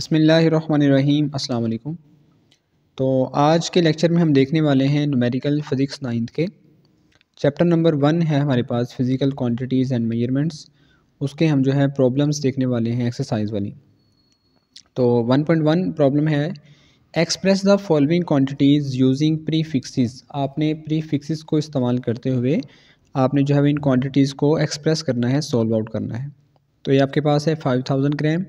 बसमीम अल्लाम तो आज के लेक्चर में हम देखने वाले हैं नुमेरिकल फ़िज़िक्स नाइन्थ के चैप्टर नंबर वन है हमारे पास फ़िज़िकल क्वांटिटीज़ एंड मेजरमेंट्स उसके हम जो है प्रॉब्लम्स देखने वाले हैं एक्सरसाइज वाली तो 1.1 प्रॉब्लम है express the following quantities using prefixes आपने फिक्सिस को इस्तेमाल करते हुए आपने जो है इन क्वान्टिटीज़ को एक्सप्रेस करना है सॉल्व आउट करना है तो ये आपके पास है फाइव ग्राम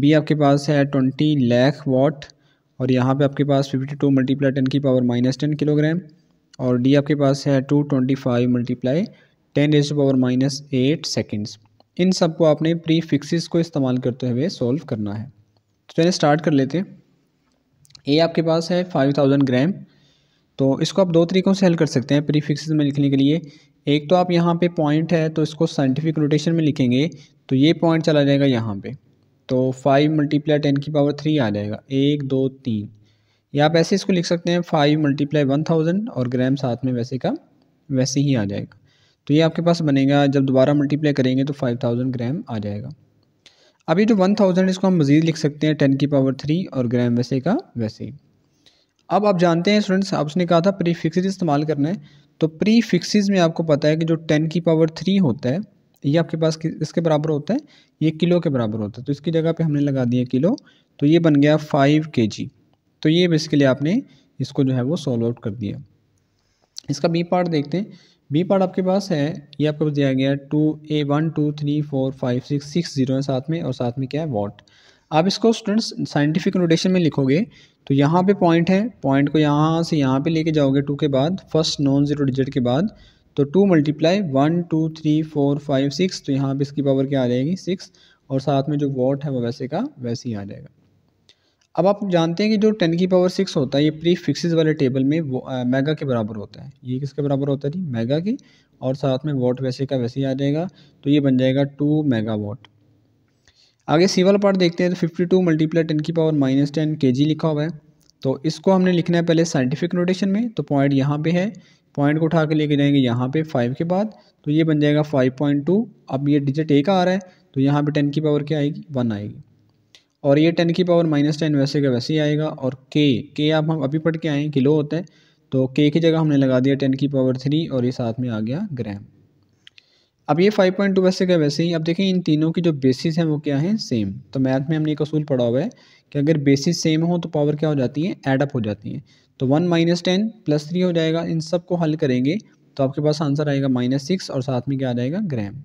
बी आपके पास है ट्वेंटी लैख वॉट और यहाँ पे आपके पास फिफ्टी टू मल्टीप्लाई टेन की पावर माइनस टेन किलोग्राम और डी आपके पास है two twenty five multiply ten एज पावर माइनस एट सेकेंड्स इन सब को आपने प्री फिक्सिस को इस्तेमाल करते हुए सॉल्व करना है तो चलिए स्टार्ट कर लेते ए आपके पास है फाइव थाउजेंड ग्राम तो इसको आप दो तरीक़ों से हल कर सकते हैं फिक्सिस में लिखने के लिए एक तो आप यहाँ पर पॉइंट है तो इसको साइंटिफिक नोटेशन में लिखेंगे तो ये पॉइंट चला जाएगा यहाँ पर तो फाइव मल्टीप्लाई टेन की पावर थ्री आ जाएगा एक दो तीन या आप ऐसे इसको लिख सकते हैं फाइव मल्टीप्लाई वन थाउजेंड और ग्राम साथ में वैसे का वैसे ही आ जाएगा तो ये आपके पास बनेगा जब दोबारा मल्टीप्लाई करेंगे तो फाइव थाउजेंड ग्राम आ जाएगा अभी जो वन थाउजेंड इसको हम मज़ीद लिख सकते हैं टेन की पावर थ्री और ग्राम वैसे का वैसे ही अब आप जानते हैं स्टूडेंट्स आपने कहा था प्री फिक्सड इस्तेमाल करना है तो प्री फिक्सज में आपको पता है कि जो टेन की पावर थ्री होता है ये आपके पास इसके बराबर होता है ये किलो के बराबर होता है तो इसकी जगह पे हमने लगा दिया किलो तो ये बन गया फाइव के जी तो ये बेसिकली आपने इसको जो है वो सॉल्व आउट कर दिया इसका बी पार्ट देखते हैं बी पार्ट आपके पास है ये आपके पास दिया गया two A one two three four five six six zero है साथ में और साथ में क्या है वॉट आप इसको स्टूडेंट्स साइंटिफिक नोटेशन में लिखोगे तो यहाँ पे पॉइंट है पॉइंट को यहाँ से यहाँ पे लेके जाओगे टू के बाद फर्स्ट नॉन ज़ीरो डिजिट के बाद तो two multiply one two three four five six तो यहाँ पर इसकी पावर क्या आ जाएगी सिक्स और साथ में जो वॉट है वो वैसे का वैसे ही आ जाएगा अब आप जानते हैं कि जो टेन की पावर सिक्स होता है ये प्री फिक्सिस वाले टेबल में वो आ, मेगा के बराबर होता है ये किसके बराबर होता है जी मेगा के और साथ में वॉट वैसे का वैसे ही आ जाएगा तो ये बन जाएगा टू मेगा वॉट आगे सी वाला पार्ट देखते हैं तो फिफ्टी टू मल्टीप्लाई टेन की power minus ten K G लिखा हुआ है तो इसको हमने लिखना है पहले साइंटिफिक नोटेशन में तो पॉइंट यहाँ पर है पॉइंट को उठा के लेके जाएंगे यहाँ पे फाइव के बाद तो ये बन जाएगा फाइव पॉइंट टू अब ये डिजिट ए का आ रहा है तो यहाँ पे टेन की पावर क्या आएगी वन आएगी और ये टेन की पावर माइनस टेन वैसे का वैसे ही आएगा और के के आप हम अभी पढ़ के आए किलो होता है तो के की जगह हमने लगा दिया टेन की पावर थ्री और ये साथ में आ गया ग्राम अब ये फाइव पॉइंट टू वैसे का वैसे ही अब देखें इन तीनों की जो बेसिस हैं वो क्या है सेम तो मैथ में हमने एक असूल पढ़ा हुआ है कि अगर बेसिस सेम हो तो पावर क्या हो जाती है एडअप हो जाती है तो one minus ten plus three हो जाएगा इन सब को हल करेंगे तो आपके पास आंसर आएगा माइनस सिक्स और साथ में क्या आ जाएगा ग्राम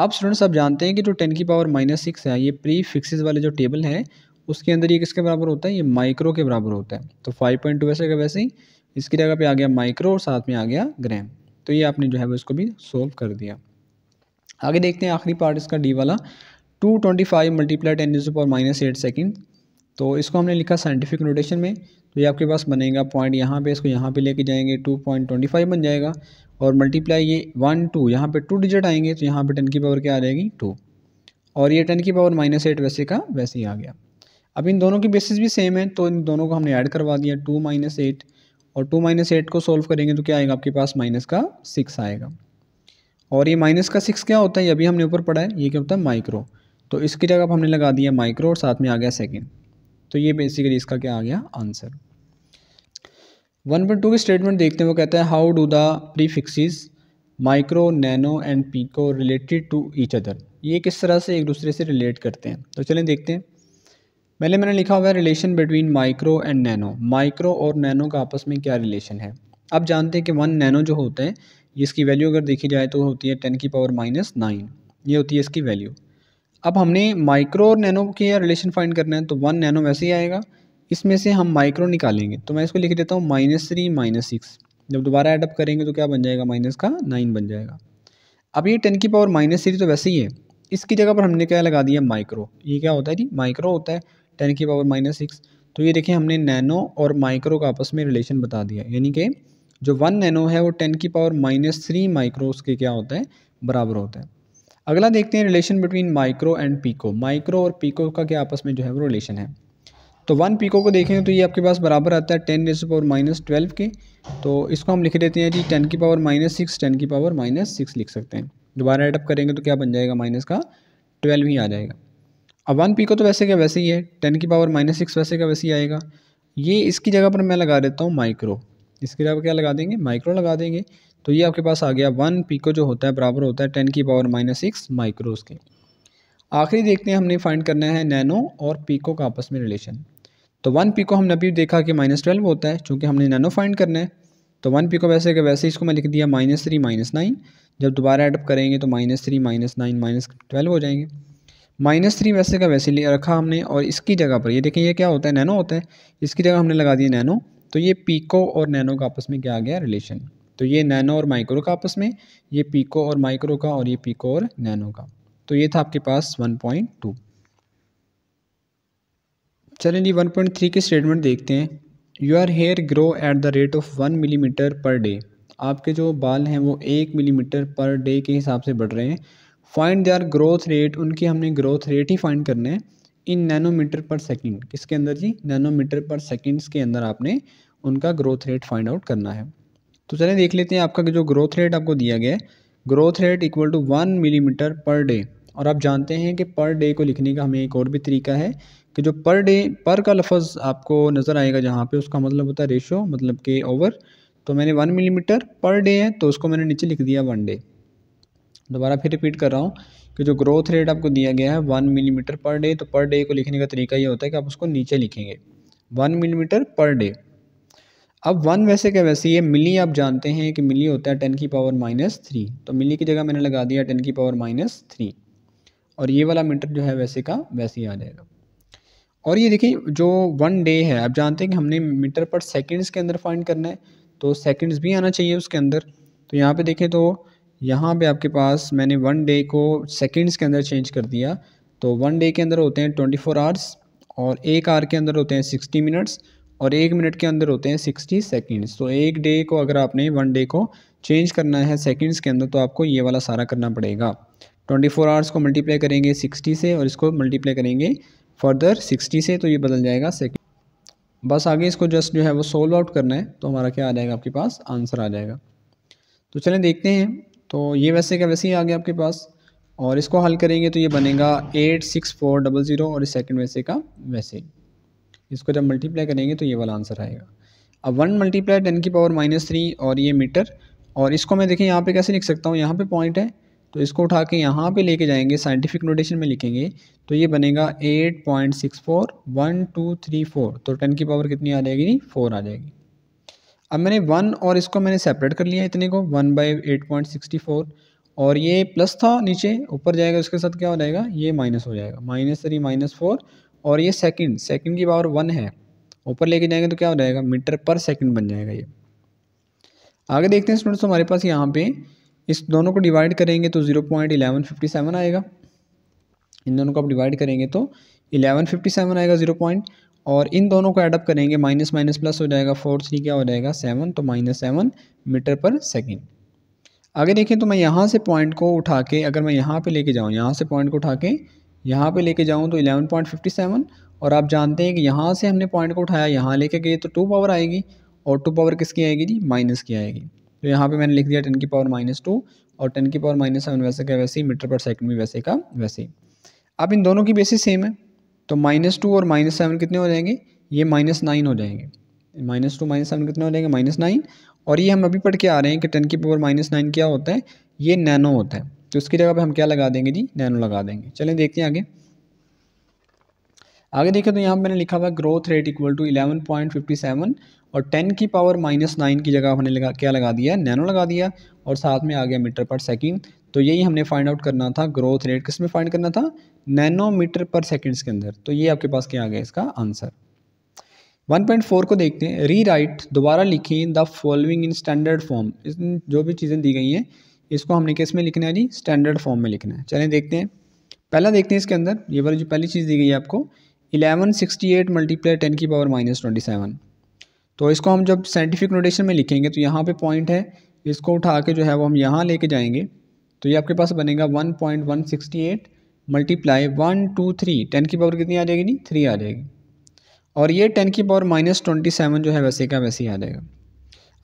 अब स्टूडेंट्स आप जानते हैं कि जो टेन की पावर माइनस सिक्स है ये प्री फिक्सेस वाले जो टेबल है उसके अंदर ये किसके बराबर होता है ये माइक्रो के बराबर होता है तो फाइव पॉइंट टू वैसे का वैसे ही इसकी जगह पर आ गया माइक्रो और साथ में आ गया ग्राम तो ये आपने जो है वो इसको भी सोल्व कर दिया आगे देखते हैं आखिरी पार्ट इसका डी वाला two twenty five multiply ten इज पावर माइनस एट सेकेंड तो इसको हमने लिखा साइंटिफिक नोटेशन में तो ये आपके पास बनेगा पॉइंट यहाँ पे इसको यहाँ पे लेके जाएंगे टू पॉइंट ट्वेंटी फाइव बन जाएगा और मल्टीप्लाई ये वन टू यहाँ पे टू डिजिट आएंगे तो यहाँ पे टेन की पावर क्या आ जाएगी टू और ये टेन की पावर माइनस एट वैसे का वैसे ही आ गया अब इन दोनों की बेसिस भी सेम है तो इन दोनों को हमने ऐड करवा दिया टू माइनस एट और टू माइनस एट को सोल्व करेंगे तो क्या आएगा आपके पास माइनस का सिक्स आएगा और ये माइनस का सिक्स क्या होता है ये अभी हमने ऊपर पढ़ा है ये क्या होता है माइक्रो तो इसकी जगह हमने लगा दिया माइक्रो और साथ में आ गया सेकेंड तो ये बेसिकली इसका क्या आ गया आंसर वन पॉइंट टू की स्टेटमेंट देखते हैं वो कहता है how do the prefixes micro nano and pico related to each other ये किस तरह से एक दूसरे से रिलेट करते हैं तो चलें देखते हैं पहले मैंने लिखा हुआ है relation between micro and nano micro और नैनो का आपस में क्या रिलेशन है आप जानते हैं कि वन नैनो जो होता है इसकी वैल्यू अगर देखी जाए तो होती है टेन की पावर माइनस नाइन ये होती है इसकी वैल्यू अब हमने माइक्रो और नैनो के रिलेशन फाइंड करना है तो वन नैनो वैसे ही आएगा इसमें से हम माइक्रो निकालेंगे तो मैं इसको लिख देता हूँ माइनस थ्री माइनस सिक्स जब दोबारा एडअप करेंगे तो क्या बन जाएगा माइनस का नाइन बन जाएगा अब ये टेन की पावर माइनस थ्री तो वैसे ही है इसकी जगह पर हमने क्या लगा दिया माइक्रो ये क्या होता है जी माइक्रो होता है टेन की पावर माइनस सिक्स तो ये देखिए हमने नैनो और माइक्रो का आपस में रिलेशन बता दिया यानी कि जो वन नैनो है वो टेन की पावर माइनस थ्री माइक्रो उसके क्या होता है बराबर होता है अगला देखते हैं relation between micro and pico micro और पीको का क्या आपस में जो है वो रिलेशन है तो वन पीको को देखें तो ये आपके पास बराबर आता है ten raise power minus twelve के तो इसको हम लिख देते हैं जी टेन की पावर माइनस सिक्स टेन की पावर माइनस सिक्स लिख सकते हैं दोबारा एडअप करेंगे तो क्या बन जाएगा माइनस का ट्वेल्व ही आ जाएगा अब वन पीको तो वैसे क्या वैसे ही है टेन की पावर माइनस सिक्स वैसे का वैसे ही आएगा ये इसकी जगह पर मैं लगा देता हूँ माइक्रो इसकी जगह क्या लगा देंगे माइक्रो लगा देंगे तो ये आपके पास आ गया वन पीको जो होता है बराबर होता है टेन की पावर माइनस सिक्स माइक्रोस के आखिरी देखते हैं हमने फाइंड करना है नैनो और पीको का आपस में रिलेशन तो वन पीको हमने अभी देखा कि माइनस ट्वेल्व होता है चूँकि हमने नैनो फाइंड करना है तो वन पीको वैसे कि वैसे इसको मैं लिख दिया माइनस थ्री माइनस नाइन जब दोबारा एडअप करेंगे तो minus three minus nine minus twelve हो जाएंगे माइनस थ्री वैसे का वैसे ले रखा हमने और इसकी जगह पर ये देखें ये क्या होता है नैनो होता है इसकी जगह हमने लगा दिया नैनो तो ये पीको और नैनो का आपस में क्या आ गया रिलेशन तो ये नैनो और माइक्रो का आपस में ये पीको और माइक्रो का और ये पीको और नैनो का तो ये था आपके पास 1.2 चलें जी थ्री के स्टेटमेंट देखते हैं your hair grow at the rate of one millimetre per day आपके जो बाल हैं वो एक मिलीमीटर पर डे के हिसाब से बढ़ रहे हैं फाइंड आर ग्रोथ रेट उनकी हमने ग्रोथ रेट ही फाइंड करना है इन नैनोमीटर पर सेकेंड किसके अंदर जी नैनोमीटर पर सेकेंड्स के अंदर आपने उनका ग्रोथ रेट फाइंड आउट करना है तो चलिए देख लेते हैं आपका जो ग्रोथ रेट आपको दिया गया है growth rate equal to one millimetre per day और आप जानते हैं कि पर डे को लिखने का हमें एक और भी तरीका है कि जो पर डे पर का लफज आपको नज़र आएगा जहाँ पे उसका मतलब होता है रेशो मतलब के ओवर तो मैंने वन मिलीमीटर पर डे है तो उसको मैंने नीचे लिख दिया वन डे दोबारा फिर रिपीट कर रहा हूँ कि जो ग्रोथ रेट आपको दिया गया है वन मिलीमीटर पर डे तो पर डे को लिखने का तरीका ये होता है कि आप उसको नीचे लिखेंगे वन मिलीमीटर पर डे अब वन वैसे क्या वैसे ये मिली आप जानते हैं कि मिली होता है टेन की पावर माइनस थ्री तो मिली की जगह मैंने लगा दिया टेन की पावर माइनस थ्री और ये वाला मीटर जो है वैसे का वैसे ही आ जाएगा और ये देखिए जो वन डे है आप जानते हैं कि हमने मीटर पर सेकेंड्स के अंदर फाइंड करना है तो सेकेंड्स भी आना चाहिए उसके अंदर तो यहाँ पर देखें तो यहाँ पर आपके पास मैंने वन डे को सेकेंड्स के अंदर चेंज कर दिया तो वन डे के अंदर होते हैं ट्वेंटी फोर आवर्स और एक आवर के अंदर होते हैं सिक्सटी मिनट्स और एक मिनट के अंदर होते हैं सिक्सटी सेकेंड्स तो एक डे को अगर आपने वन डे को चेंज करना है सेकेंड्स के अंदर तो आपको ये वाला सारा करना पड़ेगा ट्वेंटी फोर आवर्स को मल्टीप्लाई करेंगे सिक्सटी से और इसको मल्टीप्लाई करेंगे फर्दर सिक्सटी से तो ये बदल जाएगा सेकेंड बस आगे इसको जस्ट जो है वो सोल्व आउट करना है तो हमारा क्या आ जाएगा आपके पास आंसर आ जाएगा तो चलें देखते हैं तो ये वैसे क्या वैसे ही आ गया आपके पास और इसको हल करेंगे तो ये बनेगा eight six four double zero और इस सेकेंड वैसे का वैसे इसको जब मल्टीप्लाई करेंगे तो ये वाला आंसर आएगा अब वन मल्टीप्लाई टेन की पावर माइनस थ्री और ये मीटर और इसको मैं देखें यहाँ पे कैसे लिख सकता हूँ यहाँ पे पॉइंट है तो इसको उठा के यहाँ पे लेके जाएंगे साइंटिफिक नोटेशन में लिखेंगे तो ये बनेगा eight point six four one two three four तो टेन की पावर कितनी आ जाएगी फोर आ जाएगी अब मैंने वन और इसको मैंने सेपरेट कर लिया इतने को one by eight point sixty four और ये प्लस था नीचे ऊपर जाएगा उसके साथ क्या हो जाएगा ये माइनस हो जाएगा माइनस थ्री माइनस फोर और ये सेकंड सेकंड की पावर वन है ऊपर लेके जाएंगे तो क्या हो जाएगा मीटर पर सेकंड बन जाएगा ये आगे देखते हैं स्टूडेंट्स हमारे पास यहाँ पे इस दोनों को डिवाइड करेंगे तो zero point eleven fifty seven आएगा इन दोनों को आप डिवाइड करेंगे तो इलेवन फिफ्टी सेवन आएगा ज़ीरो पॉइंट और इन दोनों को एडअप करेंगे माइनस माइनस प्लस हो जाएगा फोर थ्री क्या हो जाएगा सेवन तो minus seven metre per second आगे देखें तो मैं यहाँ से पॉइंट को उठा के अगर मैं यहाँ पर लेके जाऊँ यहाँ से पॉइंट को उठा के यहाँ पे लेके जाऊँ तो 11.57 और आप जानते हैं कि यहाँ से हमने पॉइंट को उठाया यहाँ लेके गए तो टू पावर आएगी और टू पावर किसकी आएगी जी माइनस की आएगी तो यहाँ पे मैंने लिख दिया टेन की पावर माइनस टू और टेन की पावर माइनस सेवन वैसे का वैसे ही मीटर पर सेकंड में वैसे का वैसे ही अब इन दोनों की बेसिस सेम है तो माइनस टू और माइनस सेवन कितने हो जाएंगे ये माइनस नाइन हो जाएंगे माइनस टू माइनस सेवन कितने हो जाएंगे माइनस नाइन और ये हम अभी पढ़ के आ रहे हैं कि टेन की पावर माइनस नाइन क्या होता है ये नैनो होता है तो उसकी जगह पे हम क्या लगा देंगे जी नैनो लगा देंगे चलें देखते हैं आगे आगे देखें तो यहाँ मैंने लिखा हुआ growth rate equal to eleven point fifty seven और टेन की पावर माइनस नाइन की जगह हमने लगा क्या लगा दिया नैनो लगा दिया और साथ में आ गया मीटर पर सेकेंड तो यही हमने फाइंड आउट करना था ग्रोथ रेट किस में फाइंड करना था नैनो मीटर पर सेकेंड्स के अंदर तो ये आपके पास क्या आ गया इसका आंसर 1.4 को देखते हैं री राइट दोबारा लिखें the following in standard form जो भी चीज़ें दी गई हैं इसको हमने किस में लिखना है जी स्टैंडर्ड फॉर्म में लिखना है चलें देखते हैं पहला देखते हैं इसके अंदर ये वाली जो पहली चीज़ दी गई है आपको eleven sixty eight multiply ten की पावर माइनस ट्वेंटी सेवन तो इसको हम जब साइंटिफिक नोटेशन में लिखेंगे तो यहाँ पे पॉइंट है इसको उठा के जो है वो हम यहाँ लेके जाएंगे तो ये आपके पास बनेगा one point one sixty eight multiply one two three ten की पावर कितनी आ जाएगी नहीं थ्री आ जाएगी और ये टेन की पावर माइनस ट्वेंटी सेवन जो है वैसे का वैसे ही आ जाएगा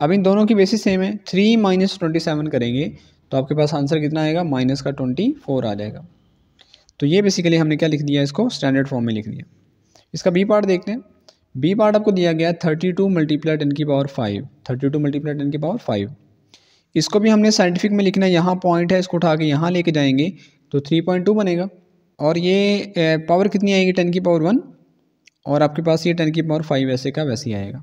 अब इन दोनों की बेसिस सेम है थ्री माइनस ट्वेंटी सेवन करेंगे तो आपके पास आंसर कितना आएगा माइनस का ट्वेंटी फोर आ जाएगा तो ये बेसिकली हमने क्या लिख दिया इसको स्टैंडर्ड फॉर्म में लिख दिया इसका बी पार्ट देखते हैं बी पार्ट आपको दिया गया थर्टी टू मल्टीप्लाई टेन की power five thirty two multiply ten की पावर फाइव इसको भी हमने साइंटिफिक में लिखना है यहाँ पॉइंट है इसको उठा के यहाँ लेके जाएंगे तो थ्री पॉइंट टू बनेगा और ये पावर कितनी आएगी टेन की पावर वन और आपके पास ये टेन की पावर फाइव वैसे का वैसे ही आएगा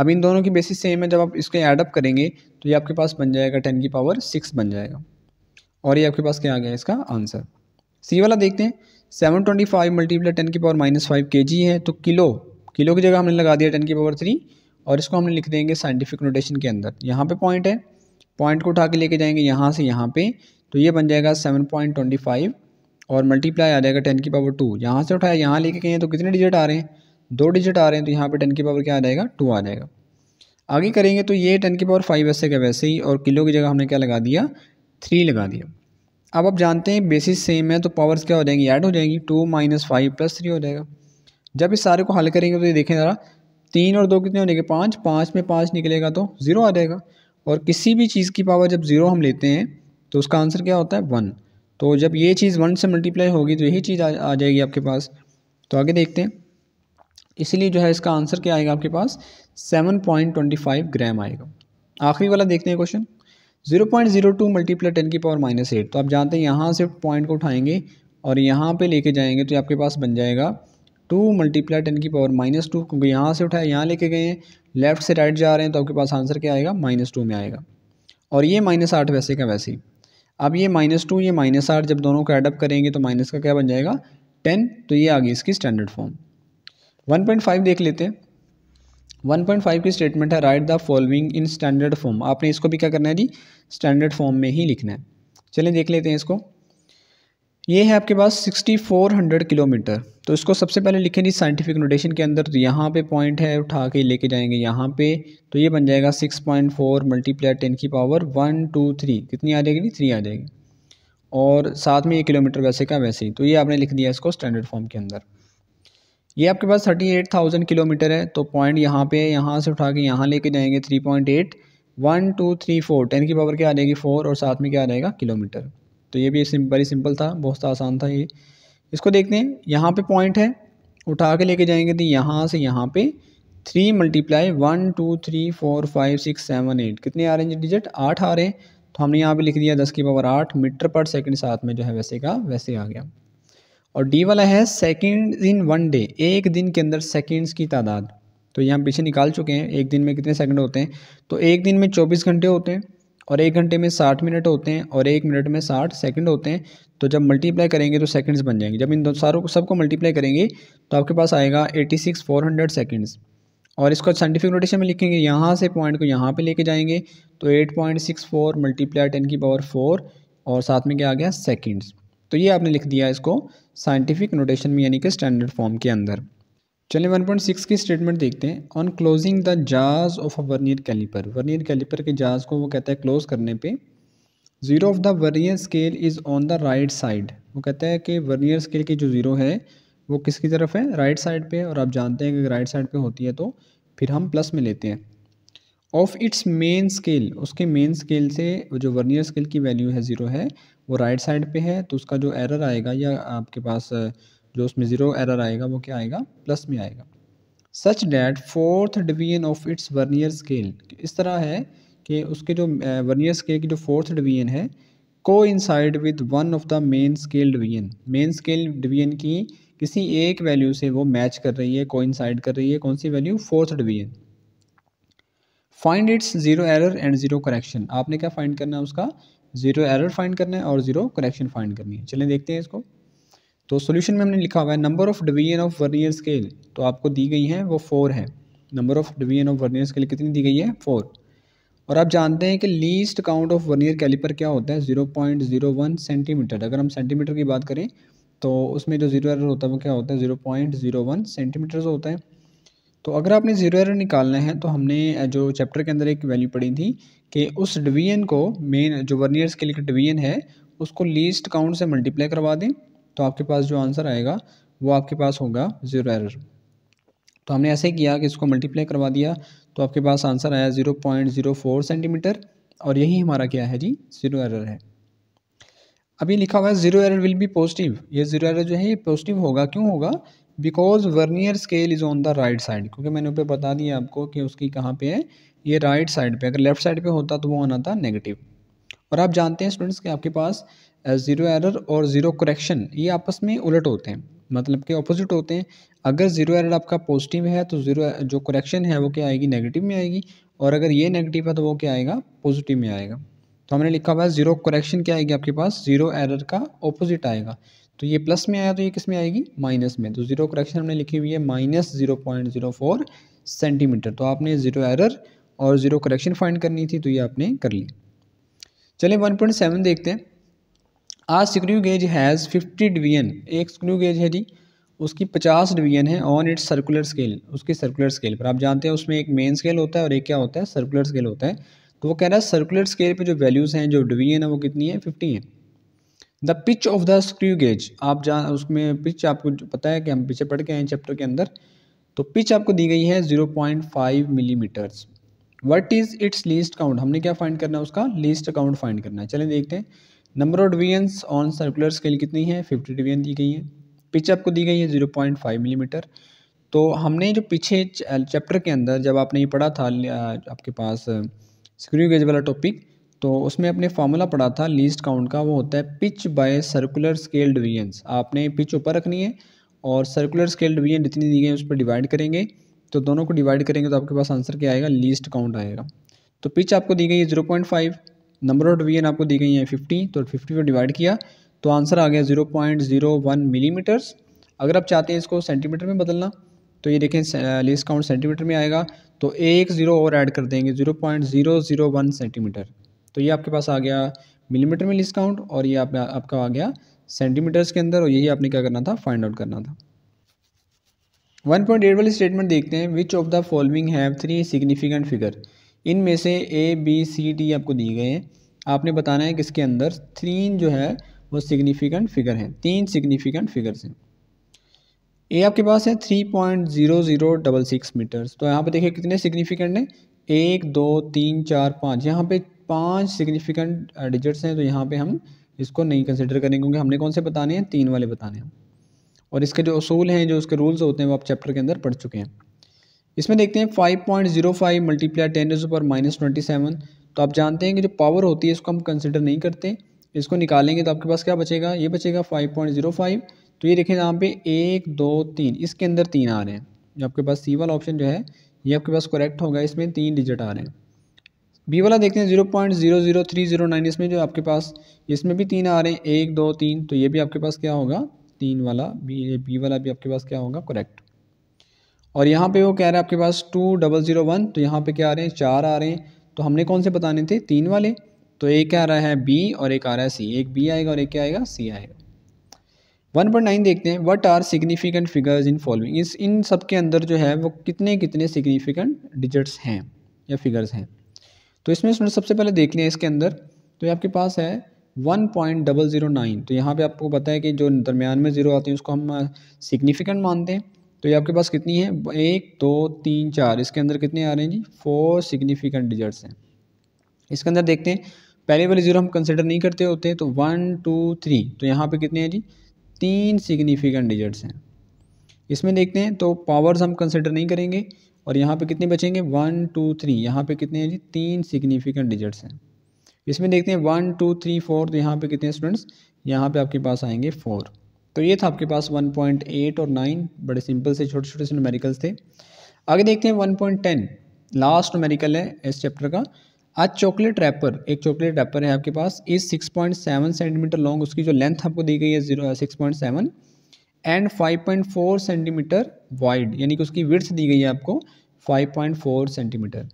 अब इन दोनों की बेसिस सेम है जब आप इसको ऐडअप करेंगे तो ये आपके पास बन जाएगा टेन की पावर सिक्स बन जाएगा और ये आपके पास क्या आ गया इसका आंसर सी वाला देखते हैं seven twenty five multiply ten की power minus five K G है तो किलो किलो की जगह हमने लगा दिया टेन की पावर थ्री और इसको हमने लिख देंगे साइंटिफिक नोटेशन के अंदर यहाँ पे पॉइंट है पॉइंट को उठा के लेके जाएंगे यहाँ से यहाँ पे तो ये बन जाएगा सेवन पॉइंट ट्वेंटी फाइव और मल्टीप्लाई आ जाएगा टेन की पावर टू यहाँ से उठाया यहाँ लेके गए तो कितने डिजिट आ रहे हैं दो डिजिट आ रहे हैं तो यहाँ पे टेन की पावर क्या आ जाएगा टू आ जाएगा आगे करेंगे तो ये टेन की पावर फाइव वैसे का वैसे ही और किलो की जगह हमने क्या लगा दिया थ्री लगा दिया अब आप जानते हैं बेसिस सेम है तो पावर्स क्या हो जाएंगी ऐड हो जाएंगी two minus five plus three हो जाएगा जब इस सारे को हल करेंगे तो ये देखें ज़रा तीन और दो कितने हो जाएंगे पाँच पाँच में पाँच निकलेगा तो ज़ीरो आ जाएगा और किसी भी चीज़ की पावर जब ज़ीरो हम लेते हैं तो उसका आंसर क्या होता है वन तो जब ये चीज़ वन से मल्टीप्लाई होगी तो यही चीज़ आ जाएगी आपके पास तो आगे देखते हैं इसलिए जो है इसका आंसर क्या आएगा आपके पास 7.25 ग्राम आएगा आखिरी वाला देखते हैं question 0.02 point zero two multiply ten की पावर माइनस एट तो आप जानते हैं यहाँ से पॉइंट को उठाएंगे और यहाँ पे लेके जाएंगे तो आपके पास बन जाएगा टू मल्टीप्लाई टेन की पावर माइनस टू क्योंकि यहाँ से उठाए यहाँ लेके गए हैं लेफ्ट से राइट जा रहे हैं तो आपके पास आंसर क्या आएगा माइनस टू में आएगा और ये माइनस आठ वैसे का वैसे ही अब ये माइनस टू ये माइनस आठ जब दोनों को एडअप करेंगे तो माइनस का क्या बन जाएगा टेन तो ये आ गई इसकी standard form one point five देख लेते हैं वन पॉइंट फाइव की स्टेटमेंट है write the following in standard form आपने इसको भी क्या करना है जी स्टैंडर्ड फॉर्म में ही लिखना है चलें देख लेते हैं इसको ये है आपके पास सिक्सटी फोर हंड्रेड किलोमीटर तो इसको सबसे पहले लिखें जी साइंटिफिक नोटेशन के अंदर तो यहाँ पे पॉइंट है उठा के लेके जाएंगे यहाँ पे तो ये बन जाएगा six point four multiply ten की पावर वन टू थ्री कितनी आ जाएगी थ्री आ जाएगी और साथ में ये किलोमीटर वैसे का वैसे ही तो ये आपने लिख दिया इसको स्टैंडर्ड फॉर्म के अंदर ये आपके पास थर्टी एट थाउजेंड किलोमीटर है तो पॉइंट यहाँ पे यहाँ से उठा के यहाँ लेके जाएंगे three point eight one two three four ten की पावर क्या आ जाएगी फोर और साथ में क्या आ जाएगा किलोमीटर तो ये भी सिम, बड़ी सिंपल था बहुत आसान था ये इसको देखते हैं यहाँ पे पॉइंट है उठा के लेके जाएंगे तो यहाँ से यहाँ पे three multiply one two three four five six seven eight कितने आ रहे हैं डिजिट आठ आ रहे हैं तो हमने यहाँ पे लिख दिया दस की पावर आठ मीटर पर सेकेंड साथ में जो है वैसे का वैसे आ गया और डी वाला है सेकेंड इन वन डे एक दिन के अंदर सेकेंड्स की तादाद तो यहाँ पीछे निकाल चुके हैं एक दिन में कितने सेकंड होते हैं तो एक दिन में चौबीस घंटे होते हैं और एक घंटे में साठ मिनट होते हैं और एक मिनट में साठ सेकंड होते हैं तो जब मल्टीप्लाई करेंगे तो सेकंड्स बन जाएंगे जब इन दो सारों को सबको मल्टीप्लाई करेंगे तो आपके पास आएगा eighty six four hundred seconds और इसको साइंटिफिक नोटेशन में लिखेंगे यहाँ से पॉइंट को यहाँ पर लेके जाएंगे तो eight point six four multiply ten की पावर फोर और साथ में क्या आ गया सेकेंड्स तो ये आपने लिख दिया इसको साइंटिफिक नोटेशन में यानी कि स्टैंडर्ड फॉर्म के अंदर चलिए 1.6 की स्टेटमेंट देखते हैं on closing the jaws of a vernier calliper vernier calliper के जाज को वो कहता है क्लोज करने पे zero of the vernier scale is on the right side वो कहता है कि वर्नियर स्केल की जो ज़ीरो है वो किसकी तरफ है राइट साइड पे और आप जानते हैं कि राइट साइड पे होती है तो फिर हम प्लस में लेते हैं ऑफ इट्स मेन स्केल उसके मेन स्केल से जो वर्नियर स्केल की वैल्यू है ज़ीरो है वो राइट साइड पे है तो उसका जो एरर आएगा या आपके पास जो उसमें ज़ीरो एरर आएगा वो क्या आएगा प्लस में आएगा such that fourth division of its vernier scale इस तरह है कि उसके जो वर्नियर स्केल की जो फोर्थ डिवीजन है को coincide with one of the main scale division main scale division की किसी एक वैल्यू से वो मैच कर रही है को इंसाइड कर रही है कौन सी value fourth division find its zero error and zero correction आपने क्या फाइंड करना है उसका ज़ीरो एरर फाइंड करना है और ज़ीरो करेक्शन फाइंड करनी है चलें देखते हैं इसको तो सोल्यूशन में हमने लिखा हुआ है number of division of vernier scale तो आपको दी गई है वो फोर है number of division of vernier scale कितनी दी गई है फोर और आप जानते हैं कि least count of vernier calliper क्या होता है zero point zero one centimetre अगर हम सेंटीमीटर की बात करें तो उसमें जो ज़ीरो एरर होता है वो क्या होता है zero point zero one centimetre होता है तो अगर आपने ज़ीरो एरर निकालना है तो हमने जो चैप्टर के अंदर एक वैल्यू पढ़ी थी कि उस डिवीजन को मेन जो वर्नियर स्केल का डिवीजन है उसको लीस्ट काउंट से मल्टीप्लाई करवा दें तो आपके पास जो आंसर आएगा वो आपके पास होगा ज़ीरो एरर तो हमने ऐसे किया कि इसको मल्टीप्लाई करवा दिया तो आपके पास आंसर आया zero point zero four centimetre और यही हमारा क्या है जी ज़ीरो एरर है अभी लिखा हुआ है zero error will be positive ये ज़ीरो एरर जो है ये पॉजिटिव होगा क्यों होगा because vernier scale is on the right side क्योंकि मैंने ऊपर बता दिया आपको कि उसकी कहाँ पे है ये राइट साइड पे अगर लेफ्ट साइड पे होता तो वो आना था नेगेटिव और आप जानते हैं स्टूडेंट्स कि आपके पास ज़ीरो एरर और ज़ीरो करेक्शन ये आपस में उलट होते हैं मतलब कि ऑपोजिट होते हैं अगर ज़ीरो एरर आपका पॉजिटिव है तो ज़ीरो जो करेक्शन है वो क्या आएगी नेगेटिव में आएगी और अगर ये नेगेटिव है तो वो क्या आएगा पॉजिटिव में आएगा तो हमने लिखा हुआ है ज़ीरो करेक्शन क्या आएगी आपके पास ज़ीरो एरर का ऑपोजिट आएगा तो ये प्लस में आया तो ये किस में आएगी माइनस में तो ज़ीरो करेक्शन हमने लिखी हुई है minus zero point zero four centimetre तो आपने ज़ीरो एरर और ज़ीरो करेक्शन फाइंड करनी थी तो ये आपने कर ली चलिए वन पॉइंट सेवन देखते हैं आज screw gauge has fifty division एक स्क्रू गेज है जी उसकी पचास डिवीजन है ऑन इट्स सर्कुलर स्केल उसकी सर्कुलर स्केल पर आप जानते हैं उसमें एक मेन स्केल होता है और एक क्या होता है सर्कुलर स्केल होता है तो वो कह रहा है सर्कुलर स्केल पे जो वैल्यूज़ हैं जो डिवीजन है वो कितनी है फिफ्टी है the pitch of the screw gauge आप जहाँ उसमें पिच आपको पता है कि हम पीछे पढ़ के आए चैप्टर के अंदर तो पिच आपको दी गई है zero point five millimetres what is its least count हमने क्या फाइंड करना है उसका लीस्ट अकाउंट फाइंड करना है चलें देखते हैं number of divisions on circular scale कितनी है फिफ्टी डिवीजन दी गई है पिच आपको दी गई है जीरो पॉइंट फाइव मिलीमीटर तो हमने जो पीछे चैप्टर के अंदर जब आपने ये पढ़ा था आपके पास स्क्रू गेज वाला टॉपिक तो उसमें अपने फार्मूला पढ़ा था लीस्ट काउंट का वो होता है pitch by circular scale division आपने पिच ऊपर रखनी है और सर्कुलर स्केल डिवीजन जितनी दी गई है उस पर डिवाइड करेंगे तो दोनों को डिवाइड करेंगे तो आपके पास आंसर क्या आएगा लीस्ट काउंट आएगा तो पिच आपको दी गई है zero point five number of division आपको दी गई है फिफ्टी तो फिफ्टी पर डिवाइड किया तो आंसर आ गया zero point zero one millimetres अगर आप चाहते हैं इसको सेंटीमीटर में बदलना तो ये देखें लीस्ट काउंट सेंटीमीटर में आएगा तो एक ज़ीरो और ऐड कर देंगे zero point zero zero one centimetre तो ये आपके पास आ गया मिलीमीटर में लिस्ट काउंट और ये आप, आपका आ गया सेंटीमीटर्स के अंदर और यही आपने क्या करना था फाइंड आउट करना था वन पॉइंट एट वाली स्टेटमेंट देखते हैं which of the following have three significant figure इनमें से ए बी सी डी आपको दिए गए हैं आपने बताना है कि इसके अंदर थ्री जो है वो सिग्निफिकेंट फिगर हैं तीन सिग्निफिकेंट फिगर्स हैं ए आपके पास है three point zero zero double six metres तो यहाँ पे देखिए कितने सिग्निफिकेंट हैं एक दो तीन चार पाँच यहाँ पे पांच सिग्निफिकेंट डिजिट्स हैं तो यहाँ पे हम इसको नहीं कंसिडर करेंगे क्योंकि हमने कौन से बताने हैं तीन वाले बताने हैं और इसके जो असूल हैं जो उसके रूल्स होते हैं वो आप चैप्टर के अंदर पढ़ चुके हैं इसमें देखते हैं five point zero five multiply ten is पर माइनस ट्वेंटी सेवन तो आप जानते हैं कि जो पावर होती है इसको हम कंसिडर नहीं करते इसको निकालेंगे तो आपके पास क्या बचेगा ये बचेगा फाइव पॉइंट जीरो फाइव तो ये देखें यहाँ पे एक दो तीन इसके अंदर तीन आ रहे हैं जो आपके पास सी वाला ऑप्शन जो है ये आपके पास करेक्ट होगा इसमें तीन डिजिट आ रहे हैं बी वाला देखते हैं zero point zero zero three zero nine इसमें जो आपके पास इसमें भी तीन आ रहे हैं एक दो तीन तो ये भी आपके पास क्या होगा तीन वाला बी बी वाला भी आपके पास क्या होगा करेक्ट और यहाँ पे वो कह रहा है आपके पास टू डबल ज़ीरो वन तो यहाँ पे क्या आ रहे हैं चार आ रहे हैं तो हमने कौन से बताने थे तीन वाले तो एक आ रहा है बी और एक आ रहा है सी एक बी आएगा और एक क्या आएगा सी आएगा वन पॉइंट नाइन देखते हैं what are significant figures in following इस इन सब के अंदर जो है वो कितने कितने सिग्निफिकेंट डिजिट्स हैं या फिगर्स हैं तो इसमें उसमें सबसे पहले देख लें इसके अंदर तो ये आपके पास है one point double zero nine तो यहाँ पे आपको पता है कि जो दरमियान में ज़ीरो आती है उसको हम सिग्निफिकेंट मानते हैं तो ये आपके पास कितनी है एक दो तीन चार इसके अंदर कितने आ रहे हैं जी फोर सिग्निफिकेंट डिजिट्स हैं इसके अंदर देखते हैं पहले वाले ज़ीरो हम कंसिडर नहीं करते होते तो वन टू थ्री तो यहाँ पर कितने हैं जी तीन सिग्निफिकेंट डिजिट्स हैं इसमें देखते हैं तो पावर्स हम कंसिडर नहीं करेंगे और यहाँ पे कितने बचेंगे वन टू थ्री यहाँ पे कितने हैं जी तीन सिग्निफिकेंट डिजिट्स हैं इसमें देखते हैं वन टू थ्री फोर तो यहाँ पे कितने स्टूडेंट्स यहाँ पे आपके पास आएंगे फोर तो ये था आपके पास वन पॉइंट एट और नाइन बड़े सिंपल से छोटे छोटे से नोमेरिकल्स थे आगे देखते हैं टेन लास्ट नोमेरिकल है इस चैप्टर का आज चॉकलेट रैपर एक चॉकलेट रैपर है आपके पास इस six point seven centimetre long उसकी जो लेंथ आपको दी गई है zero six point seven and five point four centimetre wide यानी कि उसकी विर्थ दी गई है आपको five point four centimetre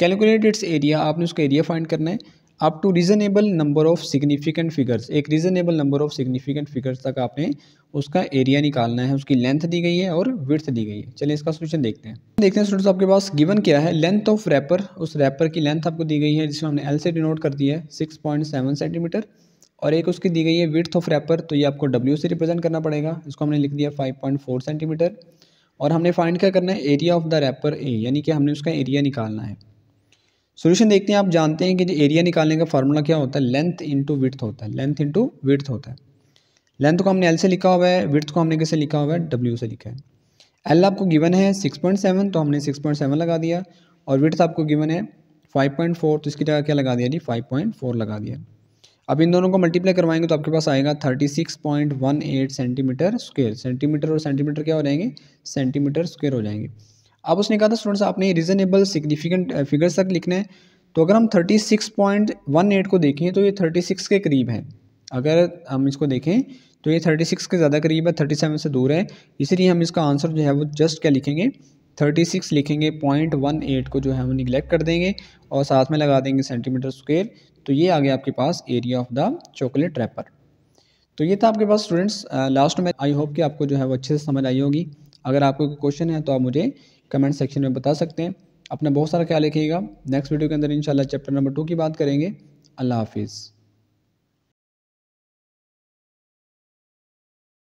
calculate its area आपने उसका एरिया फाइंड करना है up to reasonable number of significant figures एक reasonable number of significant figures तक आपने उसका एरिया निकालना है उसकी लेंथ दी गई है और विर्थ दी गई है चलिए इसका सोल्यूशन देखते हैं देखते हैं स्टूडेंट्स आपके पास गिवन क्या है लेंथ ऑफ रैपर उस रैपर की लेंथ आपको दी गई है जिसमें हमने एल से डिनोट कर दिया है सिक्स पॉइंट सेवन सेंटीमीटर और एक उसकी दी गई है विर्थ ऑफ रैपर तो ये आपको डब्ल्यू से रिप्रेजेंट करना पड़ेगा इसको हमने लिख दिया फाइव पॉइंट फोर सेंटीमीटर और हमने फाइंड क्या करना है area of the wrapper A यानी कि हमने उसका एरिया निकालना है सोल्यूशन देखते हैं आप जानते हैं कि जो एरिया निकालने का फार्मूला क्या होता है लेंथ इंटू विथ होता है लेंथ इंटू विथ होता है लेंथ को हमने एल से लिखा हुआ है विथ को हमने कैसे लिखा हुआ है डब्ल्यू से लिखा है एल आपको गिवन है सिक्स पॉइंट सेवन तो हमने सिक्स पॉइंट सेवन लगा दिया और विथ आपको गिवन है फाइव पॉइंट फोर तो इसकी जगह क्या लगा दिया जी फाइव पॉइंट फोर लगा दिया अब इन दोनों को मल्टीप्लाई करवाएंगे तो आपके पास आएगा thirty six point one eight centimetre square centimetre और सेंटीमीटर क्या हो जाएंगे सेंटीमीटर स्क्वेयर हो जाएंगे अब उसने कहा था स्टूडेंट्स आपने रीजनेबल सिग्निफिकेंट फिगर्स तक लिखना है तो अगर हम thirty six point one eight को देखें तो ये थर्टी सिक्स के करीब है अगर हम इसको देखें तो ये थर्टी सिक्स के ज़्यादा करीब है थर्टी सेवन से दूर है इसीलिए हम इसका आंसर जो है वो जस्ट क्या लिखेंगे थर्टी सिक्स लिखेंगे पॉइंट वन एट को जो है वो निगलेक्ट कर देंगे और साथ में लगा देंगे सेंटीमीटर स्क्वेयर तो ये आ गया आपके पास area of the chocolate wrapper तो ये था आपके पास स्टूडेंट्स लास्ट में आई होप कि आपको जो है वो अच्छे से समझ आई होगी अगर आपको कोई क्वेश्चन है तो आप मुझे कमेंट सेक्शन में बता सकते हैं अपना बहुत सारा ख्याल रखिएगा नेक्स्ट वीडियो के अंदर इंशाल्लाह चैप्टर नंबर टू की बात करेंगे अल्लाह हाफिज़